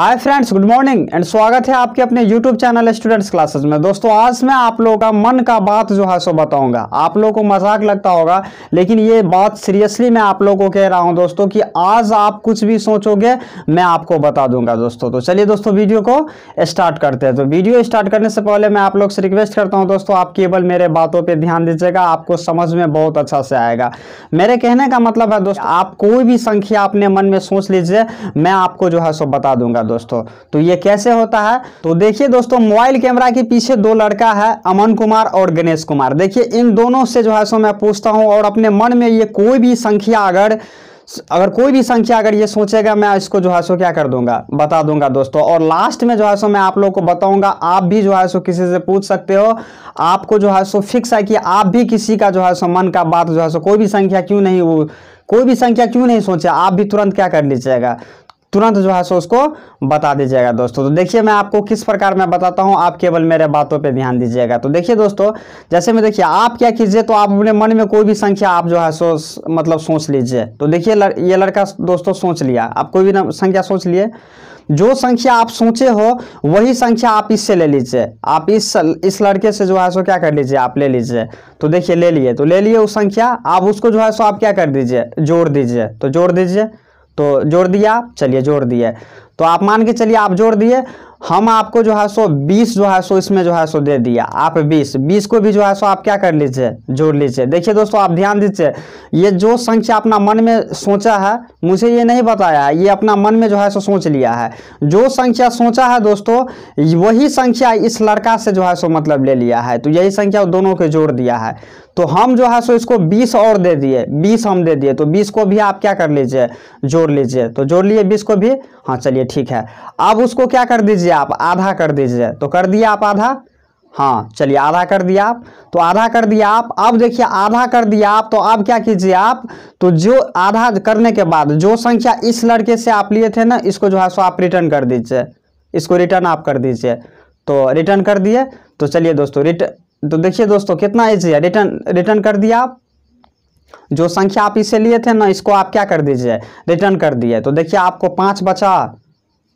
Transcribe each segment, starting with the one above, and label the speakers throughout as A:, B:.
A: hi friends good morning and स्वागत है आपके अपने यूट्यूब चैनल स्टूडेंट्स क्लासेस में दोस्तों आज मैं आप लोगों का मन का बात जो है सो बताऊंगा आप लोगों को मजाक लगता होगा लेकिन ये बात सीरियसली मैं आप लोगों को कह रहा हूं दोस्तों कि आज आप कुछ भी सोचोगे मैं आपको बता दूंगा दोस्तों तो चलिए दोस्तों वीडियो को स्टार्ट करते हैं तो वीडियो स्टार्ट करने से पहले मैं आप लोग से रिक्वेस्ट करता हूँ दोस्तों आप केवल मेरे बातों पर ध्यान दीजिएगा आपको समझ में बहुत अच्छा से आएगा मेरे कहने का मतलब है दोस्तों आप कोई भी संख्या अपने मन में सोच लीजिए मैं आपको जो है सो बता दूंगा दोस्तों तो ये कैसे होता है तो देखिए दोस्तों मोबाइल कैमरा के पीछे दो लड़का है अमन कुमार और गणेश कुमार देखिए इन दोनों से जो है सो मैं पूछता हूँ और अपने मन में ये कोई भी संख्या अगर अगर कोई भी संख्या अगर ये सोचेगा मैं इसको जो है सो क्या कर दूंगा बता दूंगा दोस्तों और लास्ट में जो है सो मैं आप लोगों को बताऊंगा आप भी जो है सो किसी से पूछ सकते हो आपको जो है सो फिक्स है कि आप भी किसी का जो है सो मन का बात जो है सो कोई भी संख्या क्यों नहीं वो कोई भी संख्या क्यों नहीं सोचे आप भी तुरंत क्या कर लीजिएगा तुरंत जो है सो उसको बता दीजिएगा दोस्तों तो देखिए मैं आपको किस प्रकार मैं बताता हूँ आप केवल मेरे बातों पे ध्यान दीजिएगा तो देखिए दोस्तों जैसे मैं देखिए आप क्या कीजिए तो आप अपने मन में कोई भी संख्या आप जो है सो मतलब सोच लीजिए तो देखिए ये लड़का दोस्तों सोच लिया आप कोई भी संख्या सोच लिए जो संख्या आप सोचे हो वही संख्या आप इससे ले लीजिए आप इस इस लड़के से जो है सो क्या कर लीजिए आप ले लीजिए तो देखिए ले लिए तो ले लिए उस संख्या आप उसको जो है सो आप क्या कर दीजिए जोड़ दीजिए तो जोड़ दीजिए तो जोड़ दिया चलिए जोड़ दिए तो आप मान के चलिए आप जोड़ दिए हम आपको जो है सो 20 जो है सो इसमें जो है सो दे दिया आप 20 20 को भी जो है सो आप क्या कर लीजिए जोड़ लीजिए देखिए दोस्तों आप ध्यान दीजिए ये जो संख्या अपना मन में सोचा है मुझे ये नहीं बताया ये अपना मन में जो है सो सोच लिया है जो संख्या सोचा है दोस्तों वही संख्या इस लड़का से जो है सो मतलब ले लिया है तो यही संख्या दोनों को जोड़ दिया है तो हम जो है सो इसको 20 और दे दिए 20 हम दे दिए तो 20 को भी आप क्या कर लीजिए जोड़ लीजिए तो जोड़ लिए 20 को भी हाँ चलिए ठीक है अब उसको क्या कर दीजिए दीजिए आप आधा कर दीजिए तो कर दिया आप आधा हाँ चलिए आधा कर दिया आप तो आधा कर दिया आप अब देखिए आधा कर दिया आप तो अब क्या कीजिए आप तो जो आधा करने के बाद जो संख्या इस लड़के से आप लिए थे ना इसको जो है सो आप रिटर्न कर दीजिए इसको रिटर्न आप कर दीजिए तो रिटर्न कर दिए तो चलिए दोस्तों रिटर्न तो देखिए दोस्तों कितना ईजी है रिटर्न रिटर्न कर दिया आप जो संख्या आप इसे लिए थे ना इसको आप क्या कर दीजिए रिटर्न कर दिए तो देखिए आपको पाँच बचा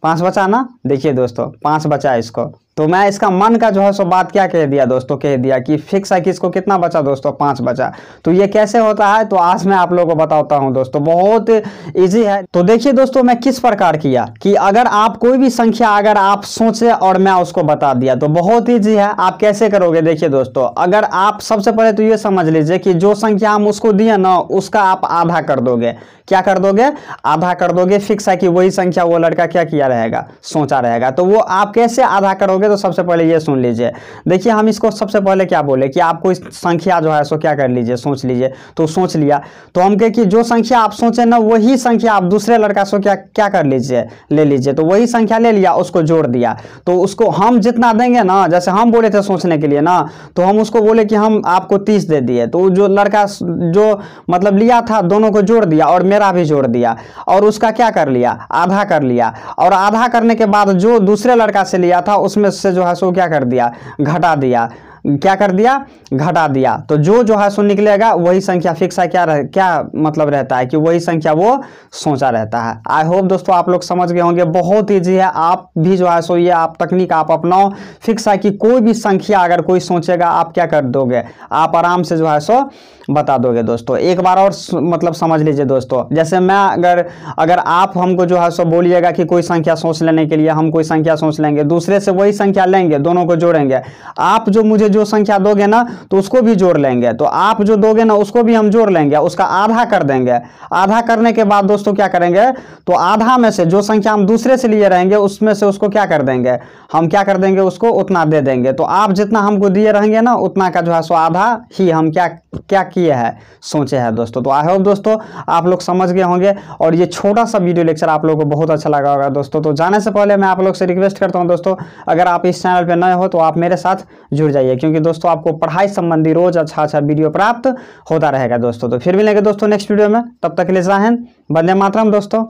A: पाँच बचा ना देखिए दोस्तों पाँच बचा इसको तो मैं इसका मन का जो है सो बात क्या कह दिया दोस्तों कह दिया कि फिक्स है कि इसको कितना बचा दोस्तों पांच बचा तो ये कैसे होता है तो आज मैं आप लोगों को बताता हूं दोस्तों बहुत इजी है तो देखिए दोस्तों मैं किस प्रकार किया कि अगर आप कोई भी संख्या अगर आप सोचे और मैं उसको बता दिया तो बहुत ईजी है आप कैसे करोगे देखिए दोस्तों अगर आप सबसे पहले तो ये समझ लीजिए कि जो संख्या हम उसको दिए ना उसका आप आधा कर दोगे क्या कर दोगे आधा कर दोगे फिक्स है कि वही संख्या वो लड़का क्या किया रहेगा सोचा रहेगा तो वो आप कैसे आधा करोगे करोगे तो सबसे पहले ये सुन लीजिए देखिए हम इसको सबसे पहले क्या बोले कि आपको इस संख्या जो है सो क्या कर लीजिए सोच लीजिए तो सोच लिया तो हम कहे कि जो संख्या आप सोचे ना वही संख्या आप दूसरे लड़का सो क्या क्या कर लीजिए ले लीजिए तो वही संख्या ले लिया उसको जोड़ दिया तो उसको हम जितना देंगे ना जैसे हम बोले थे सोचने के लिए ना तो हम उसको बोले कि हम आपको तीस दे दिए तो जो लड़का जो मतलब लिया था दोनों को जोड़ दिया और मेरा भी जोड़ दिया और उसका क्या कर लिया आधा कर लिया और आधा करने के बाद जो दूसरे लड़का से लिया था उसमें से जो है सो क्या कर दिया घटा दिया क्या कर दिया घटा दिया तो जो जो है सो निकलेगा वही संख्या फिक्स है क्या क्या मतलब रहता है कि वही संख्या वो सोचा रहता है आई होप दोस्तों आप लोग समझ गए होंगे बहुत ईजी है आप भी जो है सो ये आप तकनीक आप अपनाओ फिक्स है कि कोई भी संख्या अगर कोई सोचेगा आप क्या कर दोगे आप आराम से जो है सो बता दोगे दोस्तों एक बार और मतलब समझ लीजिए दोस्तों जैसे मैं अगर अगर आप हमको जो है सो बोलिएगा कि कोई संख्या सोच लेने के लिए हम कोई संख्या सोच लेंगे दूसरे से वही संख्या लेंगे दोनों को जोड़ेंगे आप जो मुझे जो संख्या दोगे ना तो उसको भी जोड़ लेंगे तो आप जो दोगे ना उसको भी हम जोड़ लेंगे उसका आधा कर देंगे आधा करने के बाद दोस्तों क्या करेंगे तो आधा में से जो संख्या हम दूसरे से लिए रहेंगे उसमें से उसको क्या कर देंगे हम क्या कर देंगे उसको उतना दे देंगे तो आप जितना हमको दिए रहेंगे ना उतना का जो है सो आधा ही हम क्या क्या किए हैं सोचे हैं दोस्तों तो आई होप दोस्तों आप लोग समझ गए होंगे और ये छोटा सा वीडियो लेक्चर आप लोगों को बहुत अच्छा लगा होगा दोस्तों तो जाने से पहले मैं आप लोग से रिक्वेस्ट करता हूँ दोस्तों अगर आप इस चैनल पर नए हो तो आप मेरे साथ जुड़ जाइए क्योंकि दोस्तों आपको पढ़ाई संबंधी रोज अच्छा अच्छा वीडियो प्राप्त होता रहेगा दोस्तों तो फिर मिलेंगे दोस्तों नेक्स्ट वीडियो में तब तक के लिए बंदे मातरम दोस्तों